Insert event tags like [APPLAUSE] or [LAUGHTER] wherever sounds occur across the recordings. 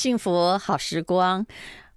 幸福好时光，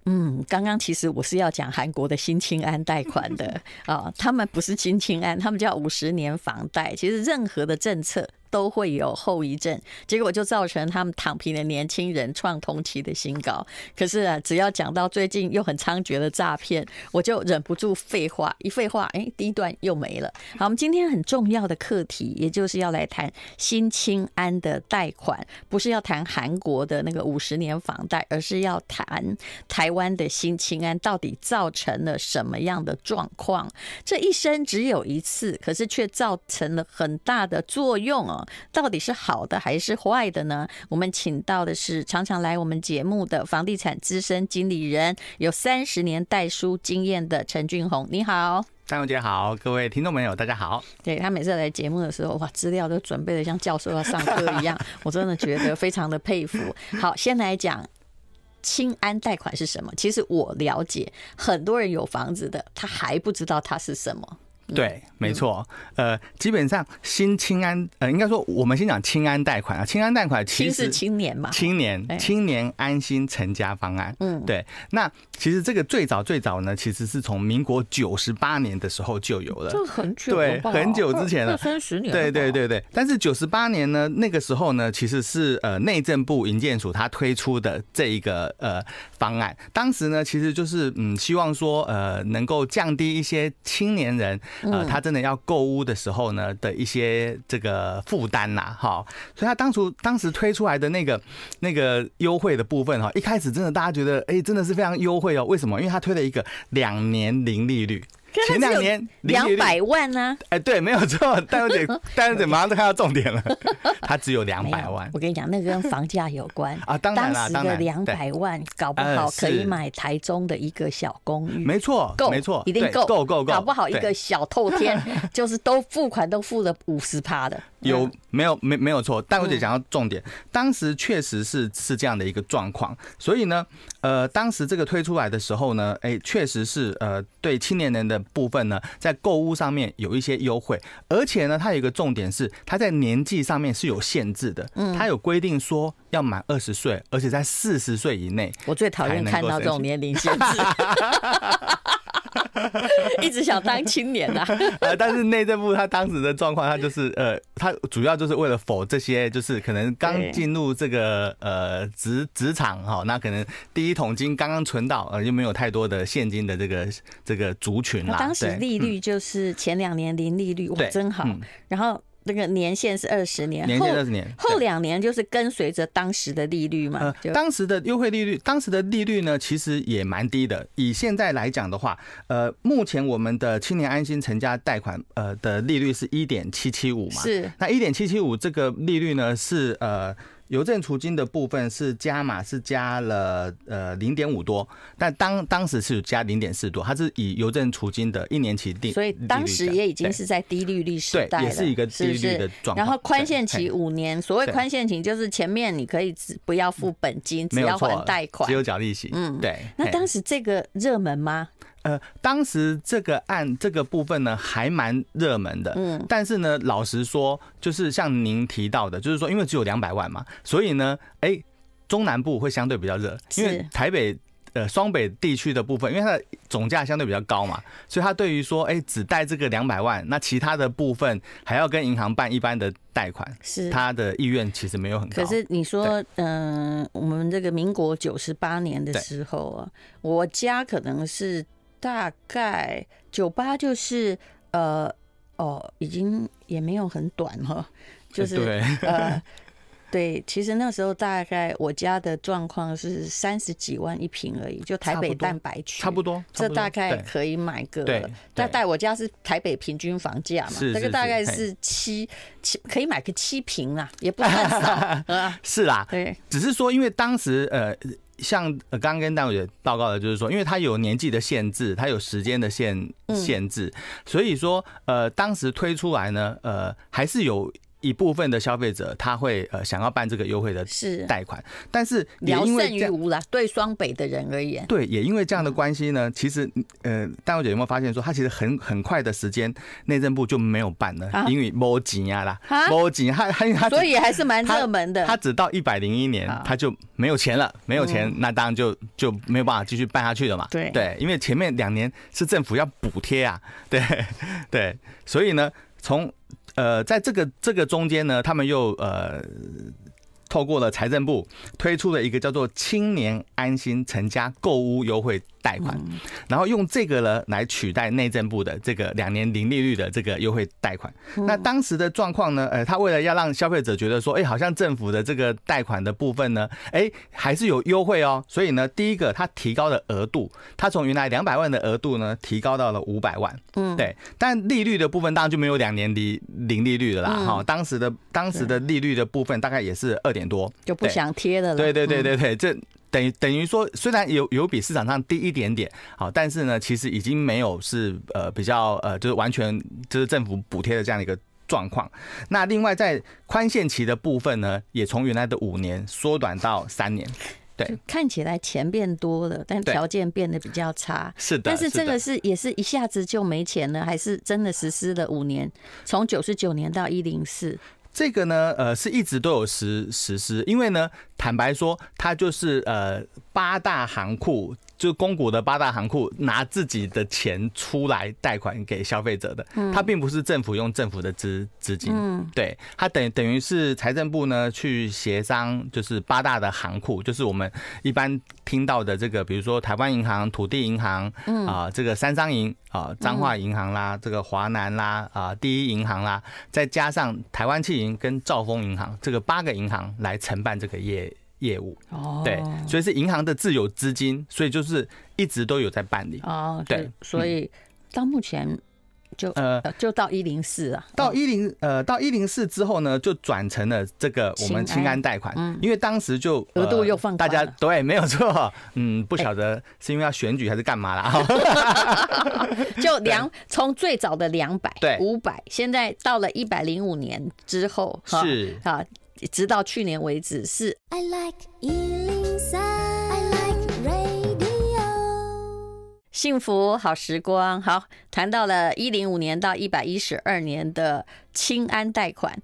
嗯，刚刚其实我是要讲韩国的新青安贷款的 [LAUGHS] 啊，他们不是新青安，他们叫五十年房贷。其实任何的政策。都会有后遗症，结果就造成他们躺平的年轻人创同期的新高。可是啊，只要讲到最近又很猖獗的诈骗，我就忍不住废话，一废话，哎，第一段又没了。好，我们今天很重要的课题，也就是要来谈新清安的贷款，不是要谈韩国的那个五十年房贷，而是要谈台湾的新清安到底造成了什么样的状况。这一生只有一次，可是却造成了很大的作用啊。到底是好的还是坏的呢？我们请到的是常常来我们节目的房地产资深经理人，有三十年带书经验的陈俊宏。你好，张永姐好，各位听众朋友大家好。对他每次来节目的时候，哇，资料都准备的像教授要上课一样，[LAUGHS] 我真的觉得非常的佩服。好，先来讲清安贷款是什么？其实我了解，很多人有房子的，他还不知道它是什么。对，没错，呃，基本上新青安，呃，应该说我们先讲青安贷款啊，青安贷款其实青年嘛，青年青年安心成家方案，嗯，对。那其实这个最早最早呢，其实是从民国九十八年的时候就有了，这很久，对，很久之前了，三十年。对对对对。但是九十八年呢，那个时候呢，其实是呃内政部营建署它推出的这一个呃方案，当时呢，其实就是嗯希望说呃能够降低一些青年人。呃，他真的要购物的时候呢的一些这个负担呐，哈，所以他当初当时推出来的那个那个优惠的部分哈，一开始真的大家觉得，哎，真的是非常优惠哦。为什么？因为他推了一个两年零利率。前两年两百万呢？哎，对，没有错，[LAUGHS] 但是得，[LAUGHS] 但是得马上都看到重点了，[LAUGHS] 他只有两百万。我跟你讲，那跟房价有关啊，当时的两百万搞不好可以买台中的一个小公寓。没错，够，没错，一定够够够够，搞不好一个小透天，就是都付款都付了五十趴的。有没有没没有错，但我得讲到重点，当时确实是是这样的一个状况，所以呢，呃，当时这个推出来的时候呢，哎，确实是呃对青年人的部分呢，在购物上面有一些优惠，而且呢，它有一个重点是，它在年纪上面是有限制的，它有规定说要满二十岁，而且在四十岁以内。我最讨厌看到这种年龄限制。[LAUGHS] [LAUGHS] 一直想当青年呐，啊！[LAUGHS] 但是内政部他当时的状况，他就是呃，他主要就是为了否这些，就是可能刚进入这个呃职职场哈，那可能第一桶金刚刚存到，呃，就没有太多的现金的这个这个族群啊。当时利率就是前两年零利率，哇，真好。然后。那个年限是二十年，年限二十年，后两年就是跟随着当时的利率嘛。呃，当时的优惠利率，当时的利率呢，其实也蛮低的。以现在来讲的话，呃，目前我们的青年安心成家贷款，呃，的利率是一点七七五嘛。是，那一点七七五这个利率呢，是呃。邮政储金的部分是加码，是加了呃零点五多，但当当时是加零点四多，它是以邮政储金的一年期定，所以当时也已经是在低利率时代也是一个低利率的状。然后宽限期五年，所谓宽限期就是前面你可以不要付本金，只要还贷款，只有缴利息。嗯，对。那当时这个热门吗？呃，当时这个案这个部分呢还蛮热门的，嗯，但是呢，老实说，就是像您提到的，就是说，因为只有两百万嘛，所以呢，哎，中南部会相对比较热，因为台北呃双北地区的部分，因为它的总价相对比较高嘛，所以他对于说，哎，只贷这个两百万，那其他的部分还要跟银行办一般的贷款，是他的意愿其实没有很高。可是你说，嗯，我们这个民国九十八年的时候啊，我家可能是。大概九八就是呃哦，已经也没有很短了，[LAUGHS] 就是对对，其实那时候大概我家的状况是三十几万一平而已，就台北蛋白区差不多，这大概可以买个，大概我家是台北平均房价嘛，这个大概是七七可以买个七平啦，也不算少，[LAUGHS] 是啦，对，只是说因为当时呃。像刚刚跟大伟报告的，就是说，因为他有年纪的限制，他有时间的限限制，所以说，呃，当时推出来呢，呃，还是有。一部分的消费者他会呃想要办这个优惠的贷款，但是于无啦。对双北的人而言，对也因为这样的关系呢，其实呃，大慧姐有没有发现说他其实很很快的时间内政部就没有办了，因为没紧啊啦，没紧，他他他所以还是蛮热门的，他只到一百零一年他就没有钱了，没有钱，那当然就就没有办法继续办下去了嘛，对对，因为前面两年是政府要补贴啊，对 [LAUGHS] 对，所以呢从。呃，在这个这个中间呢，他们又呃，透过了财政部推出了一个叫做“青年安心成家购屋优惠”。贷款，然后用这个呢来取代内政部的这个两年零利率的这个优惠贷款。那当时的状况呢？呃，他为了要让消费者觉得说，哎，好像政府的这个贷款的部分呢，哎，还是有优惠哦。所以呢，第一个，他提高的额度，他从原来两百万的额度呢，提高到了五百万。嗯，对。但利率的部分当然就没有两年零零利率的啦。哈，当时的当时的利率的部分大概也是二点多，就不想贴的了。对对对对对，这。等于等于说，虽然有有比市场上低一点点好，但是呢，其实已经没有是呃比较呃就是完全就是政府补贴的这样的一个状况。那另外在宽限期的部分呢，也从原来的五年缩短到三年。对，看起来钱变多了，但条件变得比较差。是的，但是这个是也是一下子就没钱了，还是真的实施了五年，从九十九年到一零四。这个呢，呃，是一直都有实实施，因为呢，坦白说，它就是呃八大行库。就是公股的八大行库拿自己的钱出来贷款给消费者的，它并不是政府用政府的资资金，对它等等于是财政部呢去协商，就是八大的行库，就是我们一般听到的这个，比如说台湾银行、土地银行啊，这个三商银啊、彰化银行啦，这个华南啦啊、第一银行啦，再加上台湾汽银跟兆丰银行这个八个银行来承办这个业。业务哦，对，所以是银行的自有资金，所以就是一直都有在办理哦，对，所以到目前就呃，就到一零四啊，到一零呃，到一零四之后呢，就转成了这个我们清安贷款，嗯，因为当时就额度又放大家对，没有错，[LAUGHS] 嗯，不晓得是因为要选举还是干嘛啦？[LAUGHS] 就两从最早的两百对五百，现在到了一百零五年之后是啊。直到去年为止是。I like 幸福好时光，好，谈到了一零五年到一百一十二年的清安贷款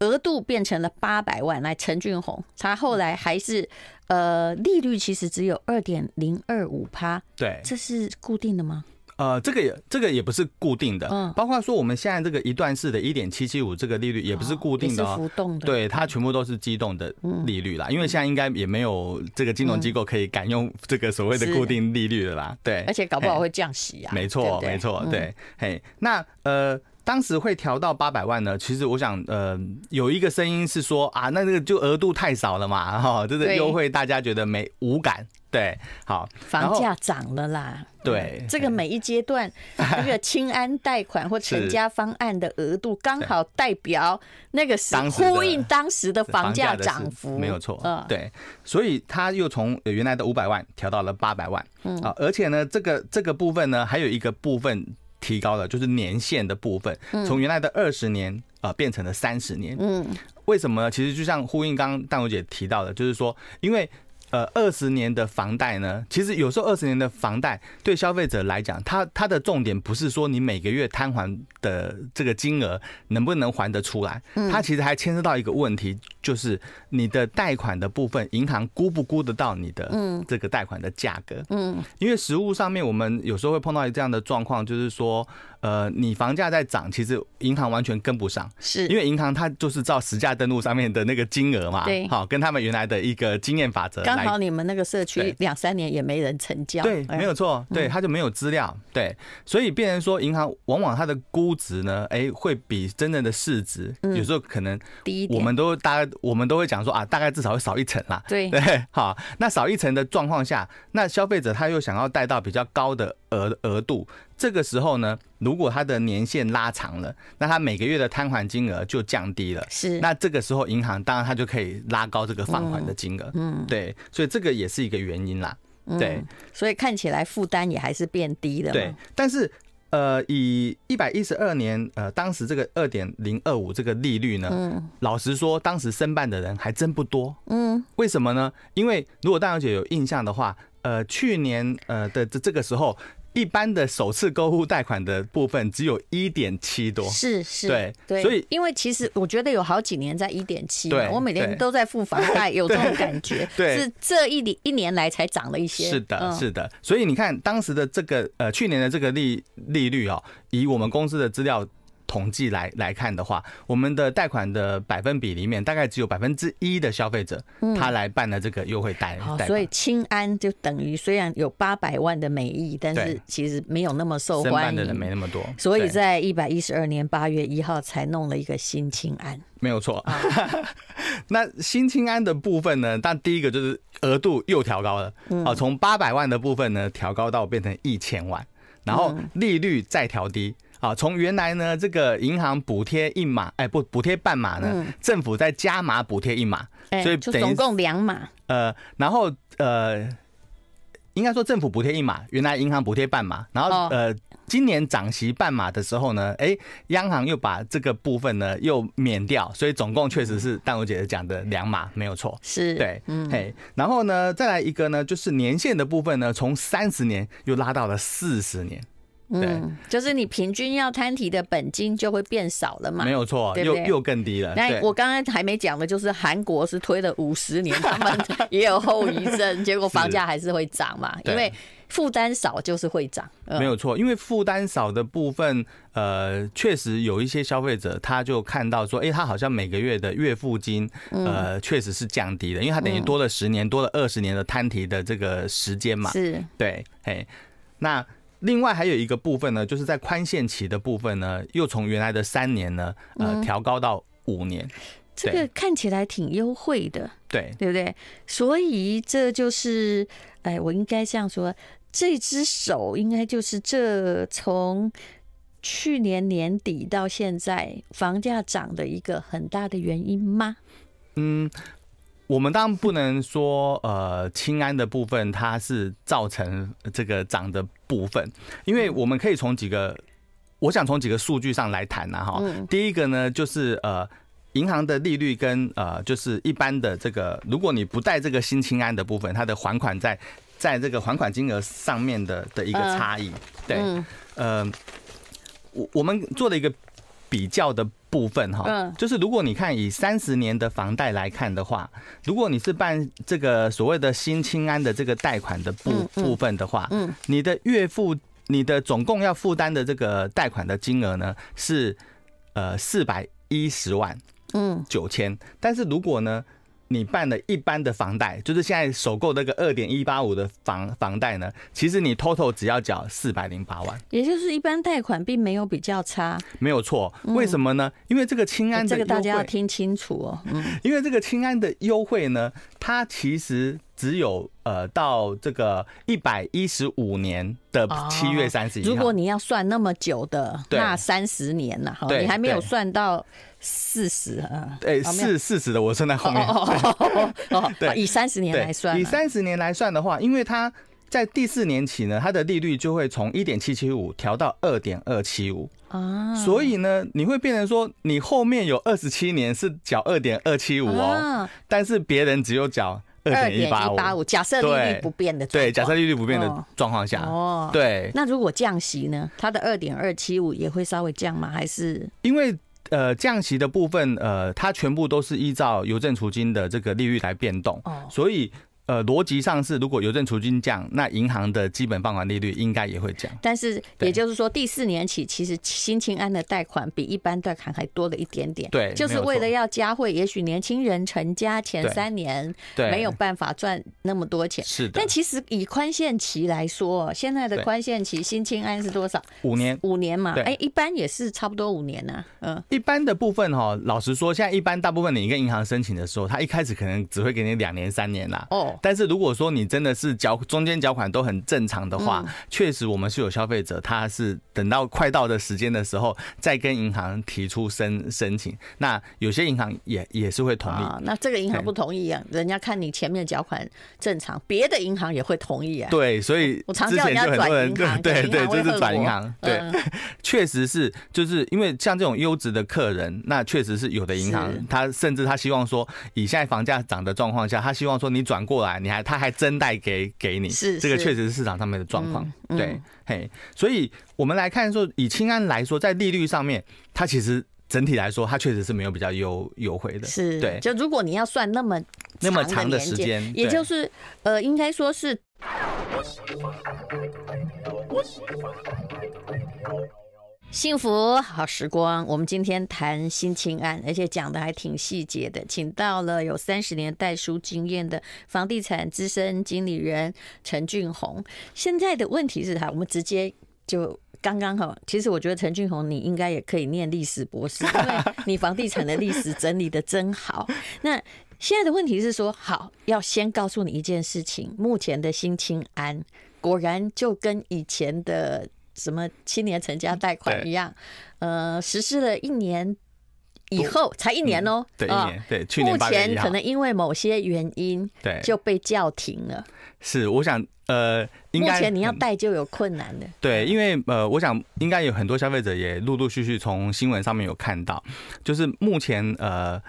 额度变成了八百万。来，陈俊宏，他后来还是，呃，利率其实只有二点零二五趴。对，这是固定的吗？呃，这个也这个也不是固定的，嗯，包括说我们现在这个一段式的一点七七五这个利率也不是固定的，浮动的，对，它全部都是机动的利率啦。因为现在应该也没有这个金融机构可以敢用这个所谓的固定利率的啦，对。而且搞不好会降息啊。没错，没错，对，嘿，那呃，当时会调到八百万呢，其实我想呃，有一个声音是说啊，那那个就额度太少了嘛，哈、就是优惠大家觉得没无感。对，好，房价涨了啦。对，这个每一阶段，[LAUGHS] 那个清安贷款或成家方案的额度，刚好代表那个时，呼应当时的房价涨幅，没有错。对，所以他又从原来的五百万调到了八百万。嗯啊，而且呢，这个这个部分呢，还有一个部分提高了，就是年限的部分，从原来的二十年啊变成了三十年。嗯，为什么呢？其实就像呼应刚刚淡如姐提到的，就是说，因为。呃，二十年的房贷呢？其实有时候二十年的房贷对消费者来讲，它它的重点不是说你每个月摊还的这个金额能不能还得出来，它其实还牵涉到一个问题，就是你的贷款的部分，银行估不估得到你的这个贷款的价格？嗯，因为实物上面我们有时候会碰到这样的状况，就是说，呃，你房价在涨，其实银行完全跟不上，是因为银行它就是照实价登录上面的那个金额嘛，对，好，跟他们原来的一个经验法则。然后你们那个社区两三年也没人成交，对，没有错，对，他就没有资料，对，所以变成说银行往往它的估值呢，哎，会比真正的市值有时候可能低，我们都大概我们都会讲说啊，大概至少会少一层啦，对 [LAUGHS] 对，好，那少一层的状况下，那消费者他又想要带到比较高的。额额度，这个时候呢，如果他的年限拉长了，那他每个月的摊还金额就降低了。是，那这个时候银行当然他就可以拉高这个放款的金额。嗯，对，所以这个也是一个原因啦。对，所以看起来负担也还是变低的。对，但是呃，以一百一十二年，呃，当时这个二点零二五这个利率呢，老实说，当时申办的人还真不多。嗯，为什么呢？因为如果大小姐有印象的话，呃，去年呃的这这个时候。一般的首次购物贷款的部分只有一点七多，是是，对对，所以因为其实我觉得有好几年在一点七，我每年都在付房贷，有这种感觉，[LAUGHS] 对，是这一年一年来才涨了一些，是的，是的。所以你看当时的这个呃去年的这个利利率哦，以我们公司的资料。统计来来看的话，我们的贷款的百分比里面，大概只有百分之一的消费者他来办了这个优惠贷。所以清安就等于虽然有八百万的美意，但是其实没有那么受欢迎。的人没那么多。所以在一百一十二年八月一号才弄了一个新清安，没有错。那新清安的部分呢？但第一个就是额度又调高了，啊，从八百万的部分呢调高到变成一千万，然后利率再调低。好，从原来呢，这个银行补贴一码，哎，不，补贴半码呢，政府再加码补贴一码，所以总共两码。呃，然后呃，应该说政府补贴一码，原来银行补贴半码，然后呃，今年涨息半码的时候呢，哎，央行又把这个部分呢又免掉，所以总共确实是但我姐姐讲的两码没有错，是对，嗯嘿。然后呢，再来一个呢，就是年限的部分呢，从三十年又拉到了四十年。嗯，就是你平均要摊提的本金就会变少了嘛？没有错，又又更低了。那我刚刚还没讲的就是，韩国是推了五十年，他们也有后遗症，[LAUGHS] 结果房价还是会涨嘛？因为负担少就是会涨。没有错，因为负担少的部分，呃，确实有一些消费者他就看到说，哎，他好像每个月的月付金，呃，确实是降低了，因为他等于多了十年，多了二十年的摊提的这个时间嘛。是。对，嘿，那。另外还有一个部分呢，就是在宽限期的部分呢，又从原来的三年呢，呃，调高到五年。这个看起来挺优惠的，对，对不对？所以这就是，哎，我应该这样说，这只手应该就是这从去年年底到现在房价涨的一个很大的原因吗？嗯，我们当然不能说，呃，清安的部分它是造成这个涨的。部分，因为我们可以从几个，我想从几个数据上来谈呢，哈。第一个呢，就是呃，银行的利率跟呃，就是一般的这个，如果你不带这个新清安的部分，它的还款在在这个还款金额上面的的一个差异，对，嗯，我我们做了一个比较的。部分哈，嗯，就是如果你看以三十年的房贷来看的话，如果你是办这个所谓的新青安的这个贷款的部部分的话，嗯，你的月付，你的总共要负担的这个贷款的金额呢是呃四百一十万，嗯，九千，但是如果呢。你办的一般的房贷，就是现在首购那个二点一八五的房房贷呢，其实你 total 只要缴四百零八万，也就是一般贷款并没有比较差，没有错。为什么呢？因为这个青安这个大家要听清楚哦，因为这个青安的优惠呢，它其实。只有呃，到这个一百一十五年的七月三十一。如果你要算那么久的那三十年呢？好，你还没有算到四十。对，四四十的，我算在后面。哦，[LAUGHS] 对，以三十年来算，以三十年来算的话，因为它在第四年起呢，它的利率就会从一点七七五调到二点二七五啊。所以呢，你会变成说，你后面有二十七年是缴二点二七五哦，但是别人只有缴。二点一八五，假设利率不变的对，假设利率不变的状况下，哦，对。那如果降息呢？它的二点二七五也会稍微降吗？还是因为呃降息的部分，呃，它全部都是依照邮政储金的这个利率来变动，哦，所以。呃，逻辑上是，如果邮政储金降，那银行的基本放款利率应该也会降。但是也就是说，第四年起，其实新青安的贷款比一般贷款还多了一点点。对，就是为了要加惠，也许年轻人成家前三年没有办法赚那么多钱。是的。但其实以宽限期来说，现在的宽限期新青安是多少？五年。五年嘛，哎，一般也是差不多五年呐。嗯。一般的部分哈，老实说，现在一般大部分你跟银行申请的时候，他一开始可能只会给你两年、三年啦。哦。但是如果说你真的是缴中间缴款都很正常的话，确实我们是有消费者他是等到快到的时间的时候再跟银行提出申申请，那有些银行也也是会同意。那这个银行不同意啊，人家看你前面缴款正常，别的银行也会同意啊。对，所以我常叫人家转对对，就是转银行，对，确实是就是因为像这种优质的客人，那确实是有的银行他甚至他希望说，以现在房价涨的状况下，他希望说你转过。你还，他还真带给给你，是这个确实是市场上面的状况，对嘿，所以我们来看说，以清安来说，在利率上面，它其实整体来说，它确实是没有比较优优惠的，是，对，就如果你要算那么那么长的时间，也就是呃，应该说是。幸福好时光，我们今天谈新情安，而且讲的还挺细节的，请到了有三十年代书经验的房地产资深经理人陈俊宏。现在的问题是哈，我们直接就刚刚好。其实我觉得陈俊宏，你应该也可以念历史博士，因为你房地产的历史整理的真好。那现在的问题是说，好要先告诉你一件事情，目前的新清安果然就跟以前的。什么青年成家贷款一样，呃，实施了一年以后，才一年哦，啊，对，目前可能因为某些原因，对，就被叫停了。是，我想，呃，目前你要贷就有困难的。对，因为呃，我想应该有很多消费者也陆陆续续从新闻上面有看到，就是目前呃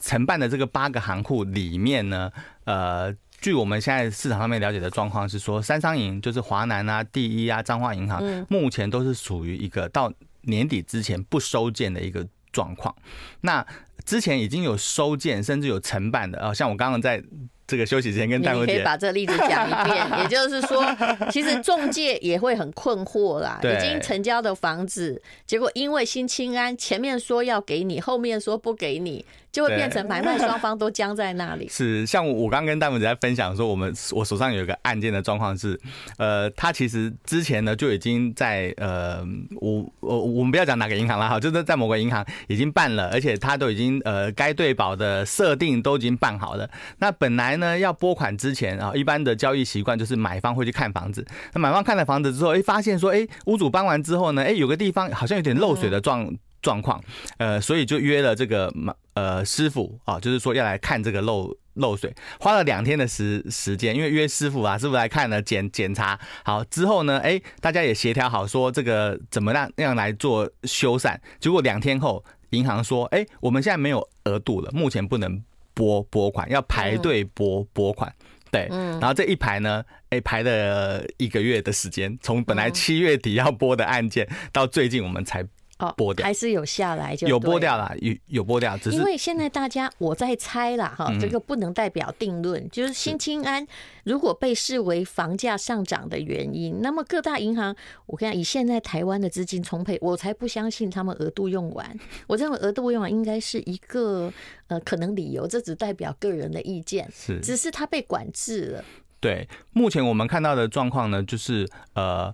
承办的这个八个行库里面呢，呃。据我们现在市场上面了解的状况是说，三商银就是华南啊，第一啊，彰化银行目前都是属于一个到年底之前不收件的一个状况。那之前已经有收件，甚至有承办的啊，像我刚刚在这个休息间跟戴可姐把这例子讲一遍，[LAUGHS] 也就是说，其实中介也会很困惑啦，已经成交的房子，结果因为新清安前面说要给你，后面说不给你。就会变成买卖双方都僵在那里。是，像我刚跟戴文子在分享说，我们我手上有一个案件的状况是，呃，他其实之前呢就已经在呃，我我我们不要讲哪个银行了哈，就是在某个银行已经办了，而且他都已经呃该对保的设定都已经办好了。那本来呢要拨款之前啊，一般的交易习惯就是买方会去看房子，那买方看了房子之后，哎，发现说，哎，屋主搬完之后呢，哎，有个地方好像有点漏水的状。状况，呃，所以就约了这个呃师傅啊，就是说要来看这个漏漏水，花了两天的时时间，因为约师傅啊，师傅来看呢检检查好之后呢，哎，大家也协调好说这个怎么样样来做修缮。结果两天后，银行说，哎，我们现在没有额度了，目前不能拨拨款，要排队拨拨款，对，嗯，然后这一排呢，哎，排了一个月的时间，从本来七月底要拨的案件，到最近我们才。哦，还是有下来就有拨掉了，有有拨掉。因为现在大家，我在猜啦哈，这个不能代表定论。就是新金安如果被视为房价上涨的原因，那么各大银行，我看以现在台湾的资金充沛，我才不相信他们额度用完。[LAUGHS] 我认为额度用完应该是一个呃可能理由，这只代表个人的意见，是只是它被管制了。对，目前我们看到的状况呢，就是呃。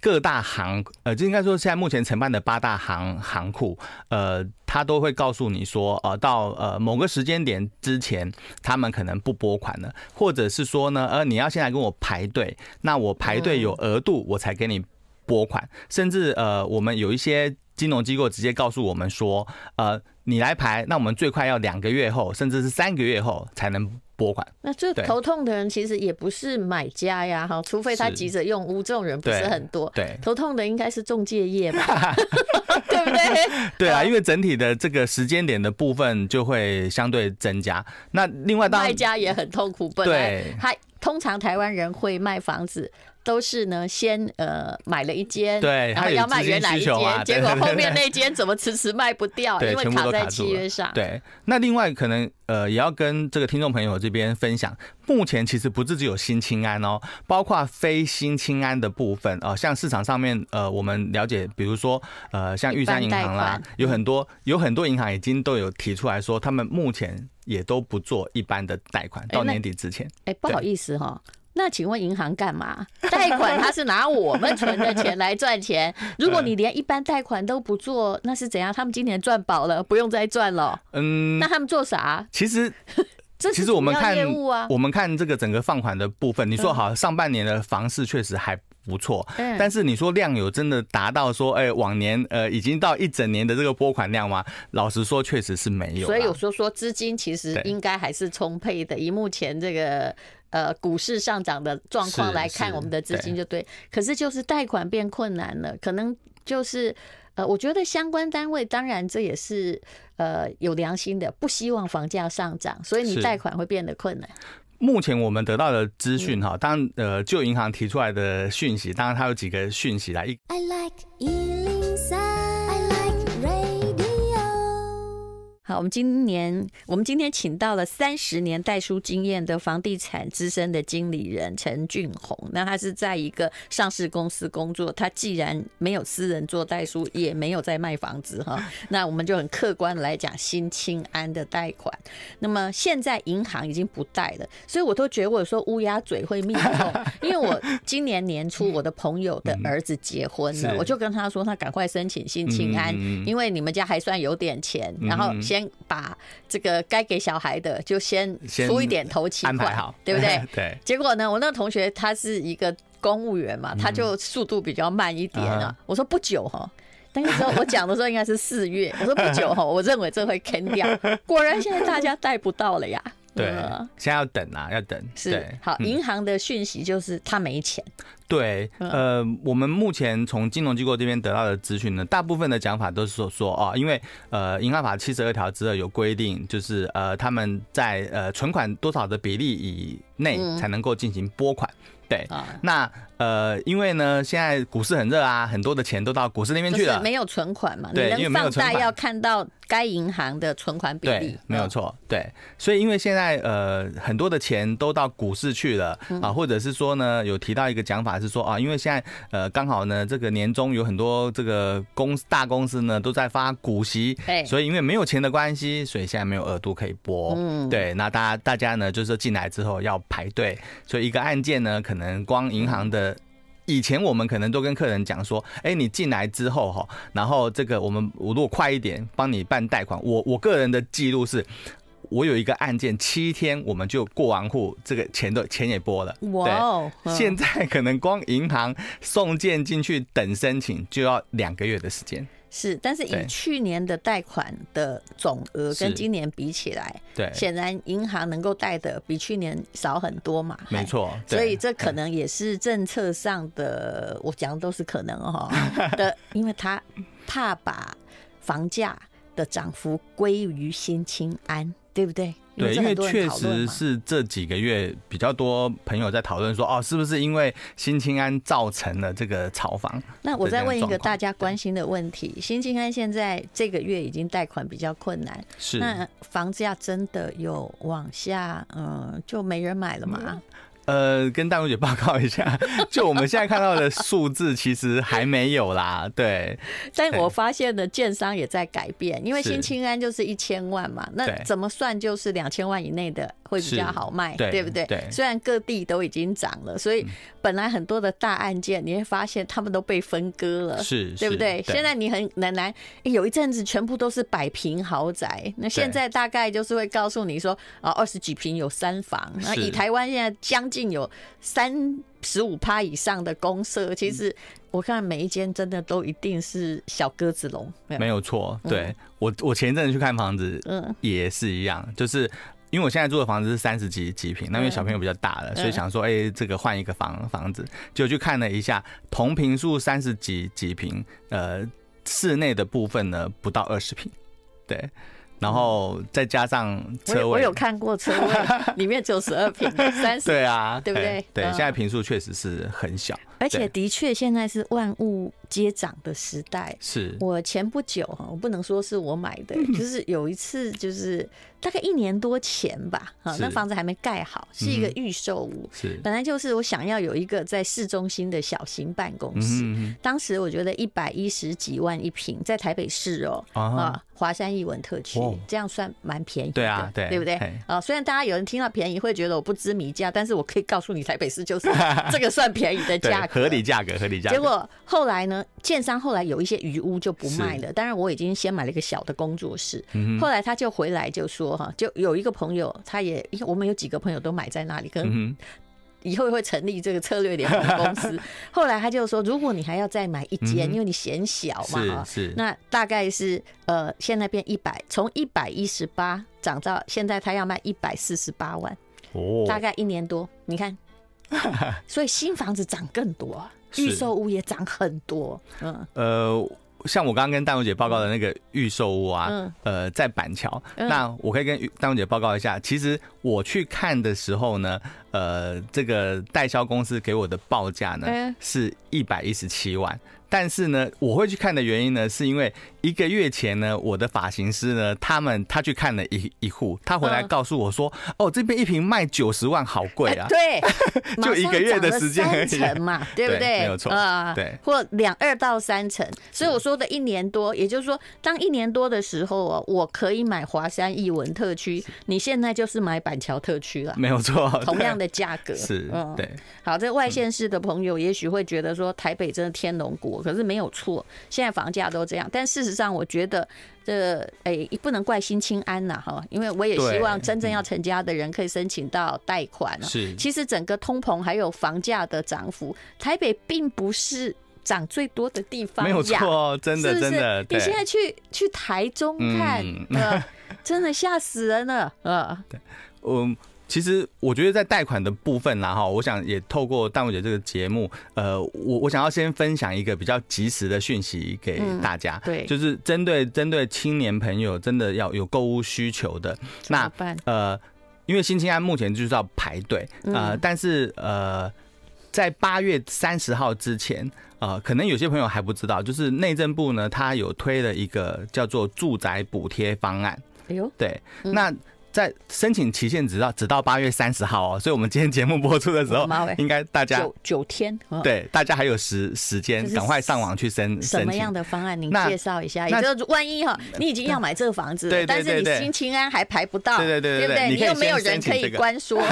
各大行，呃，就应该说现在目前承办的八大行行库，呃，他都会告诉你说，呃，到呃某个时间点之前，他们可能不拨款了，或者是说呢，呃，你要先来跟我排队，那我排队有额度，我才给你拨款，甚至呃，我们有一些金融机构直接告诉我们说，呃，你来排，那我们最快要两个月后，甚至是三个月后才能。拨款，那最头痛的人其实也不是买家呀，哈，除非他急着用，屋，这种人不是很多。对，头痛的应该是中介业吧，[LAUGHS] 对不对？对啊，因为整体的这个时间点的部分就会相对增加。那另外，卖家也很痛苦，本来，他通常台湾人会卖房子。都是呢，先呃买了一间，对，然后要卖原来一间，结果后面那间怎么迟迟卖不掉？因为卡在契约上。对，那另外可能呃也要跟这个听众朋友这边分享，目前其实不是只有新青安哦，包括非新青安的部分啊，像市场上面呃我们了解，比如说呃像玉山银行啦，有很多有很多银行已经都有提出来说，他们目前也都不做一般的贷款到年底之前。哎，不好意思哈。请问银行干嘛？[LAUGHS] 贷款，他是拿我们存的钱来赚钱。[LAUGHS] 如果你连一般贷款都不做，那是怎样？他们今年赚饱了，不用再赚了。嗯，那他们做啥？其实，[LAUGHS] 其实我们看啊，我们看这个整个放款的部分。你说好，上半年的房市确实还不错，但是你说量有真的达到说，哎，往年呃已经到一整年的这个拨款量吗？老实说，确实是没有。所以有时候说资金其实应该还是充沛的，以目前这个。呃，股市上涨的状况来看，我们的资金就对。可是就是贷款变困难了，可能就是呃，我觉得相关单位当然这也是呃有良心的，不希望房价上涨，所以你贷款会变得困难。目前我们得到的资讯哈，当呃，旧银行提出来的讯息，当然它有几个讯息来一。好，我们今年我们今天请到了三十年代书经验的房地产资深的经理人陈俊宏，那他是在一个上市公司工作，他既然没有私人做代书，也没有在卖房子哈，[LAUGHS] 那我们就很客观来讲，新清安的贷款，那么现在银行已经不贷了，所以我都觉得我说乌鸦嘴会命苦，[LAUGHS] 因为我今年年初我的朋友的儿子结婚了，我就跟他说他赶快申请新清安，因为你们家还算有点钱，然后先。把这个该给小孩的，就先出一点头期，安排好，对不对？[LAUGHS] 对。结果呢，我那个同学他是一个公务员嘛，他就速度比较慢一点啊。我说不久哈，个时候我讲的时候应该是四月。我说不久哈，我认为这会坑掉。[LAUGHS] 果然现在大家带不到了呀。对，现在要等啊，要等。是好，银行的讯息就是他没钱。对，呃，我们目前从金融机构这边得到的资讯呢，大部分的讲法都是说，说哦，因为呃，银行法七十二条之二有规定，就是呃，他们在呃存款多少的比例以内才能够进行拨款。对，那呃，因为呢，现在股市很热啊，很多的钱都到股市那边去了，没有存款嘛？对，因为没有存款，要看到该银行的存款比例，没有错。对，所以因为现在呃很多的钱都到股市去了啊，或者是说呢有提到一个讲法是说啊，因为现在呃刚好呢这个年终有很多这个公大公司呢都在发股息，所以因为没有钱的关系，所以现在没有额度可以拨。嗯，对，那大家大家呢就是进来之后要排队，所以一个案件呢可能光银行的以前我们可能都跟客人讲说，哎，你进来之后哈，然后这个我们我如果快一点帮你办贷款，我我个人的记录是。我有一个案件，七天我们就过完户，这个钱都钱也拨了。哦！现在可能光银行送件进去等申请就要两个月的时间。是，但是以去年的贷款的总额跟今年比起来，对，显然银行能够贷的比去年少很多嘛。没错，所以这可能也是政策上的，我讲的都是可能哈。[LAUGHS] 的，因为他怕把房价的涨幅归于新清安。对不对？对，因为确实是这几个月比较多朋友在讨论说，哦，是不是因为新清安造成了这个炒房？那我再问一个大家关心的问题：新清安现在这个月已经贷款比较困难，是那房价真的有往下，嗯，就没人买了吗？呃，跟大龙姐报告一下，[LAUGHS] 就我们现在看到的数字其实还没有啦，对。但我发现的券商也在改变，因为新青安就是一千万嘛，那怎么算就是两千万以内的。会比较好卖，对不对？虽然各地都已经涨了，所以本来很多的大案件，你会发现他们都被分割了，是，对不对？现在你很奶奶有一阵子全部都是百平豪宅，那现在大概就是会告诉你说啊，二十几平有三房。那以台湾现在将近有三十五趴以上的公社，其实我看每一间真的都一定是小鸽子笼，没有错。对我，我前一阵去看房子，嗯，也是一样，就是。因为我现在住的房子是三十几几平，那边小朋友比较大了，所以想说，哎，这个换一个房房子，就去看了一下，同平数三十几几平，呃，室内的部分呢不到二十平，对，然后再加上车位，我有看过车位 [LAUGHS] 里面九十二平，三十对啊，对不对？对，现在平数确实是很小。而且的确，现在是万物皆涨的时代。是，我前不久哈，我不能说是我买的，[LAUGHS] 就是有一次，就是大概一年多前吧，哈，那房子还没盖好，是一个预售屋。是，本来就是我想要有一个在市中心的小型办公室。当时我觉得一百一十几万一平，在台北市哦，啊，华山一文特区，这样算蛮便宜。对啊，对，对不对？啊，虽然大家有人听到便宜会觉得我不知米价，但是我可以告诉你，台北市就是 [LAUGHS] 这个算便宜的价。合理价格，合理价格。结果后来呢？建商后来有一些余屋就不卖了。当然，我已经先买了一个小的工作室。后来他就回来就说：“哈，就有一个朋友，他也我们有几个朋友都买在那里，可能以后会成立这个策略联盟公司。[LAUGHS] ”后来他就说：“如果你还要再买一间，因为你嫌小嘛，是那大概是呃，现在变一百，从一百一十八涨到现在，他要卖一百四十八万，哦，大概一年多，你看。” [LAUGHS] 所以新房子涨更多，预售屋也涨很多。嗯，呃，像我刚刚跟大文姐报告的那个预售屋啊，嗯、呃，在板桥，那我可以跟大文姐报告一下。其实我去看的时候呢，呃，这个代销公司给我的报价呢是一百一十七万，但是呢，我会去看的原因呢，是因为。一个月前呢，我的发型师呢，他们他去看了一一户，他回来告诉我说：“哦，这边一瓶卖九十万，好贵啊！”对，[LAUGHS] 就一个月的时间，而成嘛，对不对？没有错啊，对，或两二到三成。所以我说的一年多，也就是说，当一年多的时候哦，我可以买华山艺文特区，你现在就是买板桥特区了，没有错，[LAUGHS] 同样的价格是，嗯，对。好，这外县市的朋友也许会觉得说，台北真的天龙国，可是没有错，现在房价都这样，但事实。上我觉得这哎不能怪新清安呐哈，因为我也希望真正要成家的人可以申请到贷款是，其实整个通膨还有房价的涨幅，台北并不是涨最多的地方，没有错，真的是真的。你现在去去台中看，真的吓死人了呃，[LAUGHS] 对，我。其实我觉得在贷款的部分，然后我想也透过弹幕姐这个节目，呃，我我想要先分享一个比较及时的讯息给大家，对，就是针对针对青年朋友真的要有购物需求的那呃，因为新青安目前就是要排队呃，但是呃，在八月三十号之前呃，可能有些朋友还不知道，就是内政部呢，他有推了一个叫做住宅补贴方案，哎呦，对，那。在申请期限直到直到八月三十号哦，所以我们今天节目播出的时候，[LAUGHS] 应该大家九天对，大家还有时时间，赶快上网去申什么样的方案？您介绍一下，也就是万一哈，你已经要买这个房子，对但是你心情安还排不到，对对对对，你又没有人可以关说，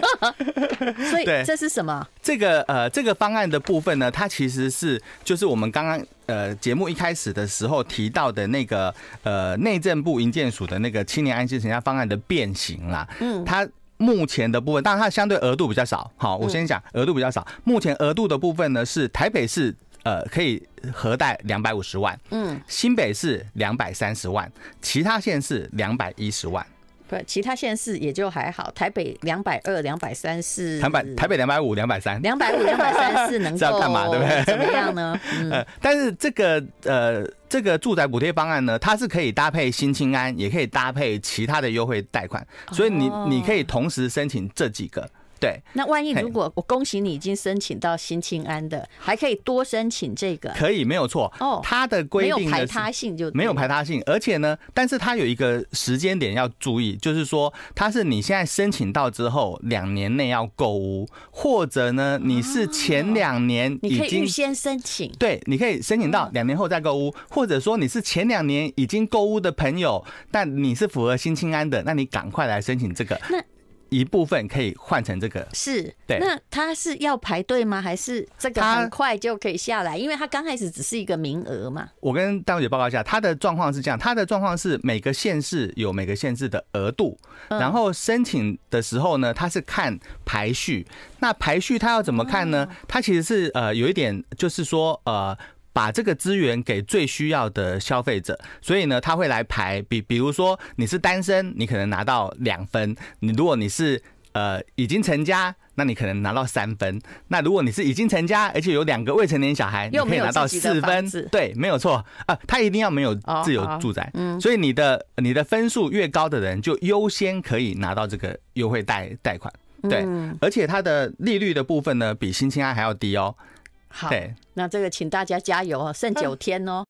[LAUGHS] 所以这是什么？这个呃，这个方案的部分呢，它其实是就是我们刚刚。呃，节目一开始的时候提到的那个呃，内政部营建署的那个青年安心成家方案的变形啦，嗯，它目前的部分，当然它相对额度比较少，好，我先讲额度比较少，目前额度的部分呢是台北市呃可以核贷两百五十万，嗯，新北市两百三十万，其他县市两百一十万。其他县市也就还好，台北两百二、两百三四，台北台北两百五、两百三、两百五、两百三是能够 [LAUGHS] 干嘛？对不对？怎么样呢？[LAUGHS] 呃，但是这个呃这个住宅补贴方案呢，它是可以搭配新青安，也可以搭配其他的优惠贷款，所以你你可以同时申请这几个。对，那万一如果我恭喜你已经申请到新青安的，还可以多申请这个？可以，没有错。哦，它的规定没有排他性，就没有排他性。而且呢，但是它有一个时间点要注意，就是说它是你现在申请到之后两年内要购物，或者呢你是前两年已经可以预先申请。对，你可以申请到两年后再购物，或者说你是前两年已经购物的朋友，但你是符合新青安的，那你赶快来申请这个。那一部分可以换成这个，是，对。那他是要排队吗？还是这个很快就可以下来？因为他刚开始只是一个名额嘛。我跟大伟姐报告一下，他的状况是这样：他的状况是每个县市有每个县市的额度，然后申请的时候呢，他是看排序。那排序他要怎么看呢？他其实是呃有一点，就是说呃。把这个资源给最需要的消费者，所以呢，他会来排。比比如说，你是单身，你可能拿到两分；你如果你是呃已经成家，那你可能拿到三分。那如果你是已经成家，而且有两个未成年小孩，你可以拿到四分。对，没有错啊，他一定要没有自有住宅，所以你的你的分数越高的人，就优先可以拿到这个优惠贷贷款。对，而且它的利率的部分呢，比新青安还要低哦。好，那这个请大家加油哦，剩九天哦。